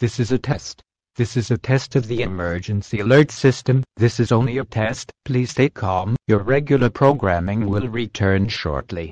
This is a test. This is a test of the emergency alert system. This is only a test. Please stay calm. Your regular programming will return shortly.